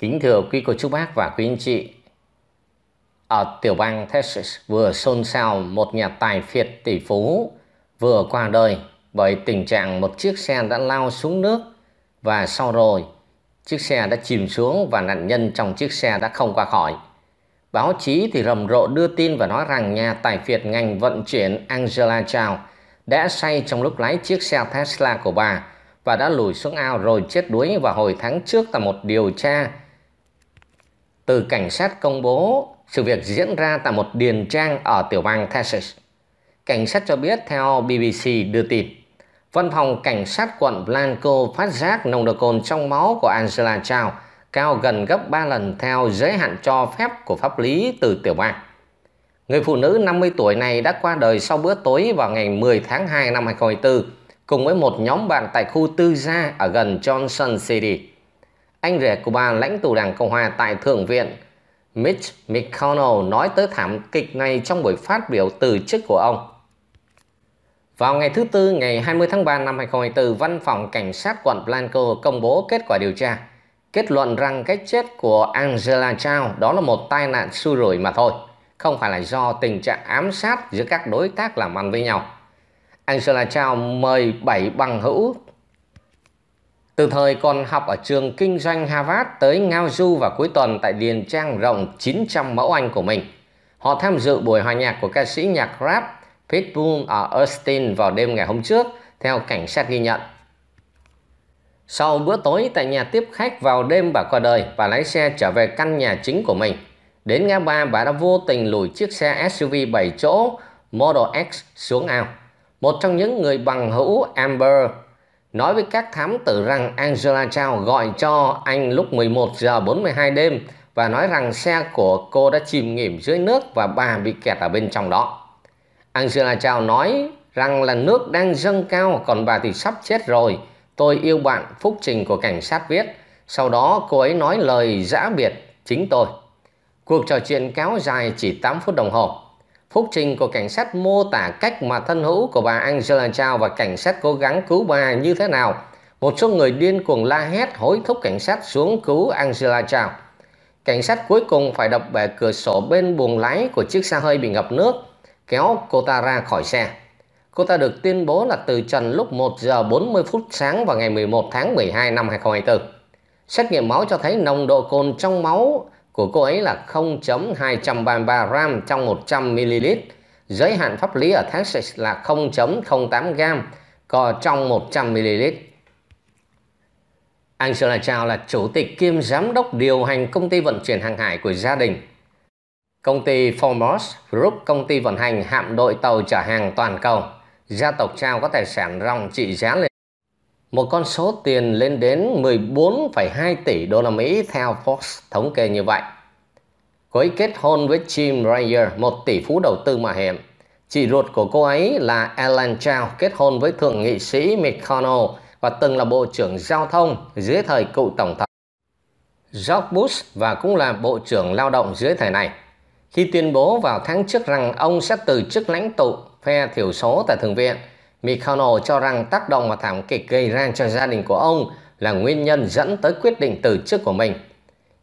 Kính thưa quý cô chú bác và quý anh chị, ở tiểu bang Texas vừa xôn xao một nhà tài phiệt tỷ phú vừa qua đời bởi tình trạng một chiếc xe đã lao xuống nước và sau rồi chiếc xe đã chìm xuống và nạn nhân trong chiếc xe đã không qua khỏi. Báo chí thì rầm rộ đưa tin và nói rằng nhà tài phiệt ngành vận chuyển Angela Chow đã say trong lúc lái chiếc xe Tesla của bà và đã lùi xuống ao rồi chết đuối và hồi tháng trước tại một điều tra từ cảnh sát công bố sự việc diễn ra tại một điền trang ở tiểu bang Texas. Cảnh sát cho biết theo BBC đưa tin, văn phòng cảnh sát quận Blanco phát giác nồng độ cồn trong máu của Angela Chow cao gần gấp 3 lần theo giới hạn cho phép của pháp lý từ tiểu bang. Người phụ nữ 50 tuổi này đã qua đời sau bữa tối vào ngày 10 tháng 2 năm 2024 cùng với một nhóm bạn tại khu tư gia ở gần Johnson City anh rể của bà lãnh tụ Đảng Cộng hòa tại Thượng viện, Mitch McConnell nói tới thảm kịch này trong buổi phát biểu từ chức của ông. Vào ngày thứ Tư ngày 20 tháng 3 năm 2024, Văn phòng Cảnh sát quận Blanco công bố kết quả điều tra, kết luận rằng cái chết của Angela Chow đó là một tai nạn xui rủi mà thôi, không phải là do tình trạng ám sát giữa các đối tác làm ăn với nhau. Angela Chow mời 7 bằng hữu từ thời còn học ở trường kinh doanh Harvard tới Ngao Du vào cuối tuần tại điền trang rộng 900 mẫu Anh của mình. Họ tham dự buổi hòa nhạc của ca sĩ nhạc rap Pitbull ở Austin vào đêm ngày hôm trước, theo cảnh sát ghi nhận. Sau bữa tối tại nhà tiếp khách vào đêm bà qua đời, bà lái xe trở về căn nhà chính của mình. Đến ngã ba, bà đã vô tình lùi chiếc xe SUV 7 chỗ Model X xuống ao. Một trong những người bằng hữu Amber nói với các thám tử rằng Angela Chow gọi cho anh lúc 11 giờ 42 đêm và nói rằng xe của cô đã chìm nghỉm dưới nước và bà bị kẹt ở bên trong đó. Angela Chow nói rằng là nước đang dâng cao còn bà thì sắp chết rồi. Tôi yêu bạn, phúc trình của cảnh sát viết. Sau đó cô ấy nói lời giã biệt chính tôi. Cuộc trò chuyện kéo dài chỉ 8 phút đồng hồ. Phúc trình của cảnh sát mô tả cách mà thân hữu của bà Angela Chow và cảnh sát cố gắng cứu bà như thế nào. Một số người điên cuồng la hét hối thúc cảnh sát xuống cứu Angela Chow. Cảnh sát cuối cùng phải đập bể cửa sổ bên buồng lái của chiếc xe hơi bị ngập nước, kéo cô ta ra khỏi xe. Cô ta được tuyên bố là từ trần lúc 1 giờ 40 phút sáng vào ngày 11 tháng 12 năm 2024. Xét nghiệm máu cho thấy nồng độ cồn trong máu của cô ấy là 0.233 gram trong 100 ml, giới hạn pháp lý ở Texas là 0.08 gram trong 100 ml. Angela Chow là chủ tịch kiêm giám đốc điều hành công ty vận chuyển hàng hải của gia đình. Công ty Formos Group, công ty vận hành hạm đội tàu chở hàng toàn cầu. Gia tộc Chow có tài sản ròng trị giá lên một con số tiền lên đến 14,2 tỷ đô la Mỹ theo Forbes thống kê như vậy. Cô ấy kết hôn với Jim Rayer, một tỷ phú đầu tư mạo hiểm. Chị ruột của cô ấy là Ellen Chao kết hôn với thượng nghị sĩ McConnell và từng là Bộ trưởng Giao thông dưới thời cựu Tổng thống George Bush và cũng là Bộ trưởng Lao động dưới thời này. Khi tuyên bố vào tháng trước rằng ông sẽ từ chức lãnh tụ phe thiểu số tại Thượng viện, McConnell cho rằng tác động mà thảm kịch gây ra cho gia đình của ông là nguyên nhân dẫn tới quyết định từ chức của mình.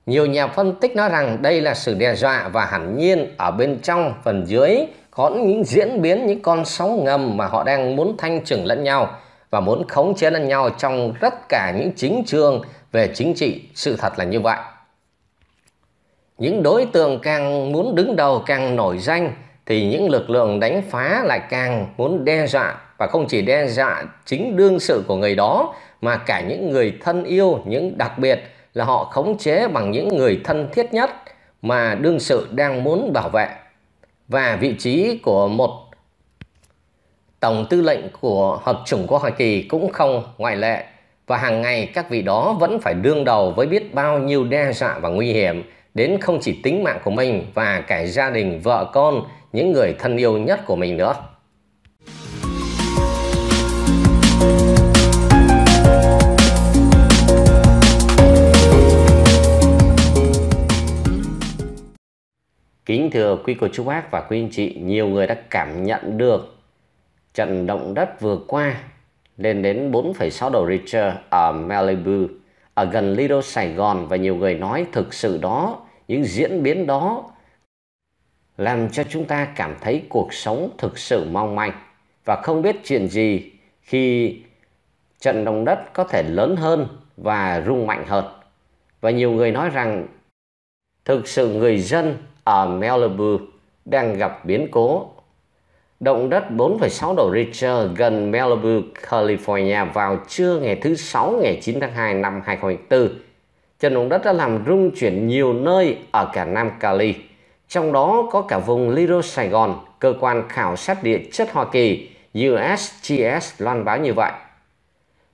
Nhiều nhà phân tích nói rằng đây là sự đe dọa và hẳn nhiên ở bên trong phần dưới có những diễn biến những con sóng ngầm mà họ đang muốn thanh trừng lẫn nhau và muốn khống chế lẫn nhau trong tất cả những chính trường về chính trị, sự thật là như vậy. Những đối tượng càng muốn đứng đầu càng nổi danh thì những lực lượng đánh phá lại càng muốn đe dọa và không chỉ đe dọa chính đương sự của người đó mà cả những người thân yêu, những đặc biệt là họ khống chế bằng những người thân thiết nhất mà đương sự đang muốn bảo vệ. Và vị trí của một tổng tư lệnh của hợp chủng của Hoa Kỳ cũng không ngoại lệ và hàng ngày các vị đó vẫn phải đương đầu với biết bao nhiêu đe dọa và nguy hiểm đến không chỉ tính mạng của mình và cả gia đình, vợ con, những người thân yêu nhất của mình nữa. Kính thưa quý cô chú bác và quý anh chị, nhiều người đã cảm nhận được trận động đất vừa qua lên đến 4,6 độ Richter ở Malibu, ở gần Lido Sài Gòn và nhiều người nói thực sự đó, những diễn biến đó làm cho chúng ta cảm thấy cuộc sống thực sự mong manh và không biết chuyện gì khi trận động đất có thể lớn hơn và rung mạnh hơn. Và nhiều người nói rằng thực sự người dân ở Melbourne đang gặp biến cố. Động đất 4,6 độ Richter gần Melbourne, California vào trưa ngày thứ Sáu ngày 9 tháng 2 năm 2004. Trận động đất đã làm rung chuyển nhiều nơi ở cả Nam Cali, trong đó có cả vùng Little Sài Gòn, cơ quan khảo sát địa chất Hoa Kỳ USGS loan báo như vậy.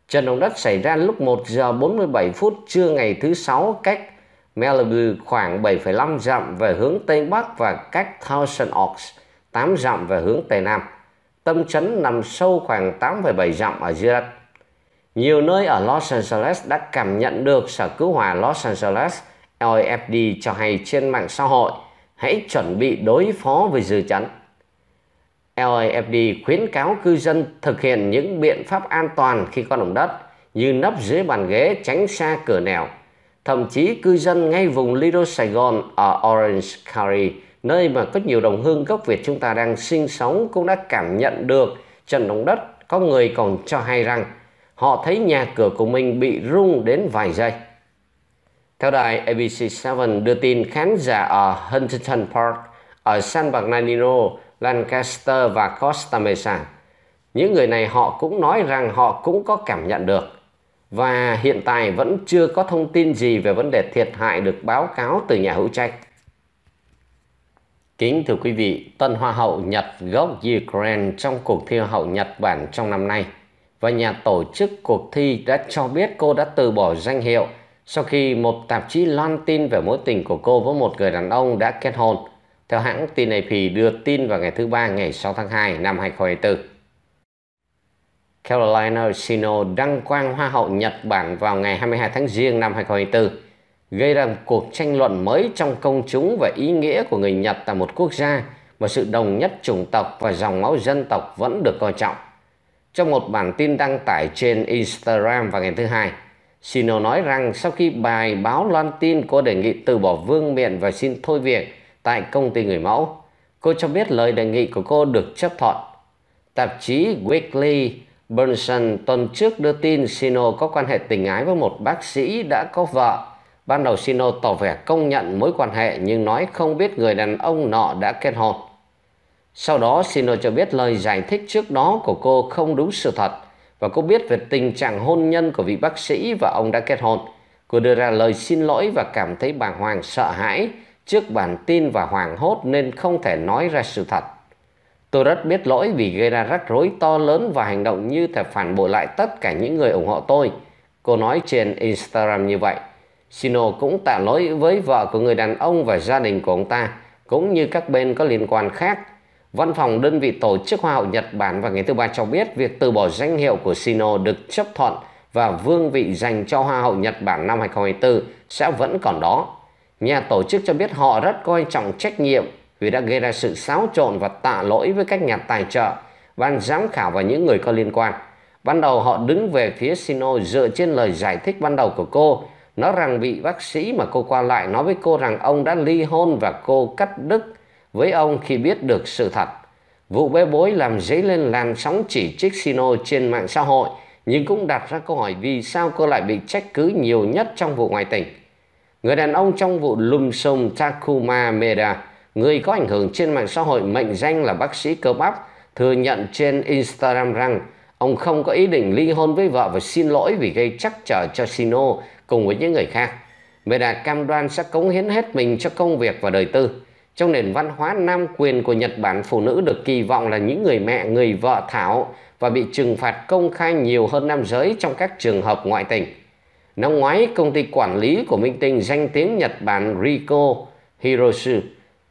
Trận động đất xảy ra lúc 1 giờ 47 phút trưa ngày thứ Sáu cách Malibu khoảng 7,5 dặm về hướng Tây Bắc và cách Thousand Oaks 8 dặm về hướng Tây Nam. Tâm chấn nằm sâu khoảng 8,7 dặm ở dưới đất. Nhiều nơi ở Los Angeles đã cảm nhận được Sở Cứu Hòa Los Angeles LAFD cho hay trên mạng xã hội hãy chuẩn bị đối phó với dư chấn. LAFD khuyến cáo cư dân thực hiện những biện pháp an toàn khi có động đất như nấp dưới bàn ghế tránh xa cửa nẻo Thậm chí cư dân ngay vùng Lido Sài Gòn ở Orange County, nơi mà có nhiều đồng hương gốc Việt chúng ta đang sinh sống cũng đã cảm nhận được trận động đất có người còn cho hay rằng họ thấy nhà cửa của mình bị rung đến vài giây. Theo đài ABC7 đưa tin khán giả ở Huntington Park, ở San Bernardino, Lancaster và Costa Mesa. Những người này họ cũng nói rằng họ cũng có cảm nhận được và hiện tại vẫn chưa có thông tin gì về vấn đề thiệt hại được báo cáo từ nhà hữu trách. Kính thưa quý vị, tân hoa hậu Nhật gốc Ukraine trong cuộc thi hậu Nhật Bản trong năm nay và nhà tổ chức cuộc thi đã cho biết cô đã từ bỏ danh hiệu sau khi một tạp chí loan tin về mối tình của cô với một người đàn ông đã kết hôn. Theo hãng tin AP đưa tin vào ngày thứ ba ngày 6 tháng 2 năm 2024. Carolina Sino đăng quang Hoa hậu Nhật Bản vào ngày 22 tháng Giêng năm 2024, gây ra một cuộc tranh luận mới trong công chúng về ý nghĩa của người Nhật tại một quốc gia mà sự đồng nhất chủng tộc và dòng máu dân tộc vẫn được coi trọng. Trong một bản tin đăng tải trên Instagram vào ngày thứ Hai, Sino nói rằng sau khi bài báo loan tin cô đề nghị từ bỏ vương miện và xin thôi việc tại công ty người mẫu, cô cho biết lời đề nghị của cô được chấp thuận. Tạp chí Weekly Bernstein tuần trước đưa tin Sino có quan hệ tình ái với một bác sĩ đã có vợ. Ban đầu Sino tỏ vẻ công nhận mối quan hệ nhưng nói không biết người đàn ông nọ đã kết hôn. Sau đó Sino cho biết lời giải thích trước đó của cô không đúng sự thật và cô biết về tình trạng hôn nhân của vị bác sĩ và ông đã kết hôn. Cô đưa ra lời xin lỗi và cảm thấy bàng Hoàng sợ hãi trước bản tin và hoảng hốt nên không thể nói ra sự thật. Tôi rất biết lỗi vì gây ra rắc rối to lớn và hành động như thể phản bội lại tất cả những người ủng hộ tôi. Cô nói trên Instagram như vậy. Sino cũng tạ lỗi với vợ của người đàn ông và gia đình của ông ta, cũng như các bên có liên quan khác. Văn phòng đơn vị tổ chức Hoa hậu Nhật Bản và ngày thứ ba cho biết việc từ bỏ danh hiệu của Sino được chấp thuận và vương vị dành cho Hoa hậu Nhật Bản năm 2024 sẽ vẫn còn đó. Nhà tổ chức cho biết họ rất coi trọng trách nhiệm vì đã gây ra sự xáo trộn và tạ lỗi với các nhà tài trợ, ban giám khảo và những người có liên quan. Ban đầu họ đứng về phía Sino dựa trên lời giải thích ban đầu của cô, nói rằng vị bác sĩ mà cô qua lại nói với cô rằng ông đã ly hôn và cô cắt đứt với ông khi biết được sự thật. Vụ bê bối làm dấy lên làn sóng chỉ trích Sino trên mạng xã hội, nhưng cũng đặt ra câu hỏi vì sao cô lại bị trách cứ nhiều nhất trong vụ ngoại tình. Người đàn ông trong vụ lùm xùm Takuma Meda Người có ảnh hưởng trên mạng xã hội mệnh danh là bác sĩ cơ bắp thừa nhận trên Instagram rằng ông không có ý định ly hôn với vợ và xin lỗi vì gây chắc trở cho Sino cùng với những người khác. Meda cam đoan sẽ cống hiến hết mình cho công việc và đời tư. Trong nền văn hóa nam quyền của Nhật Bản, phụ nữ được kỳ vọng là những người mẹ, người vợ thảo và bị trừng phạt công khai nhiều hơn nam giới trong các trường hợp ngoại tình. Năm ngoái, công ty quản lý của minh tinh danh tiếng Nhật Bản Rico Hiroshi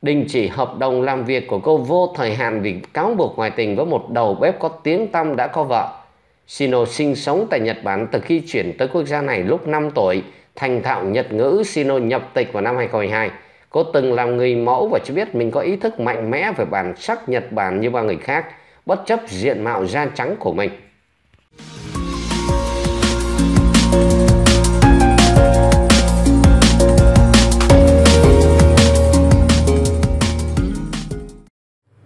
đình chỉ hợp đồng làm việc của cô vô thời hạn vì cáo buộc ngoại tình với một đầu bếp có tiếng tăm đã có vợ. Shino sinh sống tại Nhật Bản từ khi chuyển tới quốc gia này lúc 5 tuổi. Thành thạo Nhật ngữ, Shino nhập tịch vào năm 2002. Cô từng làm người mẫu và cho biết mình có ý thức mạnh mẽ về bản sắc Nhật Bản như bao người khác, bất chấp diện mạo da trắng của mình.